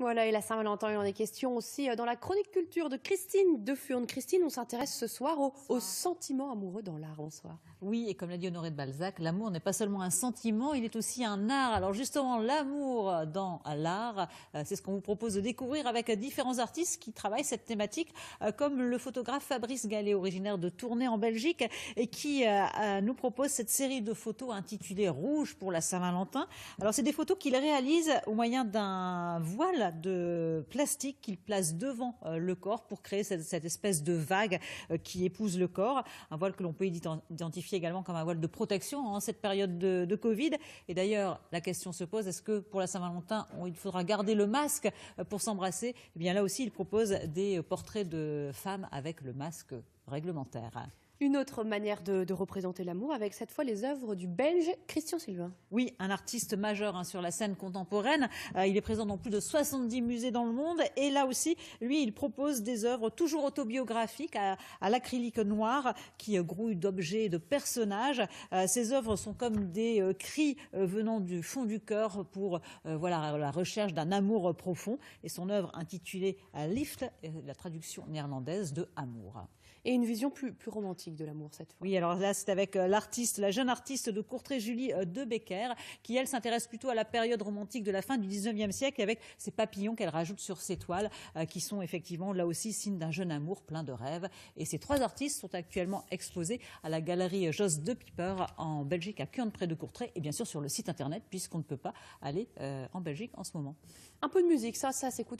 Voilà, et la Saint-Valentin, il en est question aussi euh, dans la chronique culture de Christine de Furne. Christine, on s'intéresse ce soir aux sentiments sentiment amoureux dans l'art. Bonsoir. Oui, et comme l'a dit Honoré de Balzac, l'amour n'est pas seulement un sentiment, il est aussi un art. Alors justement, l'amour dans l'art, euh, c'est ce qu'on vous propose de découvrir avec différents artistes qui travaillent cette thématique, euh, comme le photographe Fabrice Gallet, originaire de Tournai en Belgique, et qui nous propose cette série de photos intitulée Rouge pour la Saint-Valentin. Alors c'est des photos qu'il réalise au moyen d'un voile de plastique qu'il place devant euh, le corps pour créer cette, espèce de vague euh, qui épouse le corps. Un voile que l'on peut identifier également comme un voile de protection en hein, cette période de, de Covid. Et d'ailleurs, la question se pose, est-ce que pour la Saint-Valentin, il faudra garder le masque euh, pour s'embrasser Eh bien là aussi, il propose des portraits de femmes avec le masque réglementaire. Une autre manière de, représenter l'amour, avec cette fois les œuvres du Belge Christian Sylvain. Oui, un artiste majeur hein, sur la scène contemporaine. Euh, il est présent dans plus de 70 musées dans le monde. Et là aussi, lui, il propose des œuvres toujours autobiographiques à, l'acrylique noir qui grouille d'objets et de personnages. Euh, ces œuvres sont comme des euh, cris euh, venant du fond du cœur pour voilà, la recherche d'un amour profond. Et son œuvre intitulée Lift, la traduction néerlandaise de Amour. Et une vision plus, plus romantique de l'amour cette fois. Oui, alors là, c'est avec euh, l'artiste, la jeune artiste de Courtrai Julie euh, de Becker, qui elle s'intéresse plutôt à la période romantique de la fin du 19e siècle avec ses papillons qu'elle rajoute sur ses toiles, euh, qui sont effectivement là aussi signe d'un jeune amour plein de rêves. Et ces trois artistes sont actuellement exposés à la galerie Jos de Piper en Belgique, à Kurn près de Courtrai, et bien sûr sur le site internet, puisqu'on ne peut pas aller en Belgique en ce moment. Un peu de musique, ça, ça s'écoute.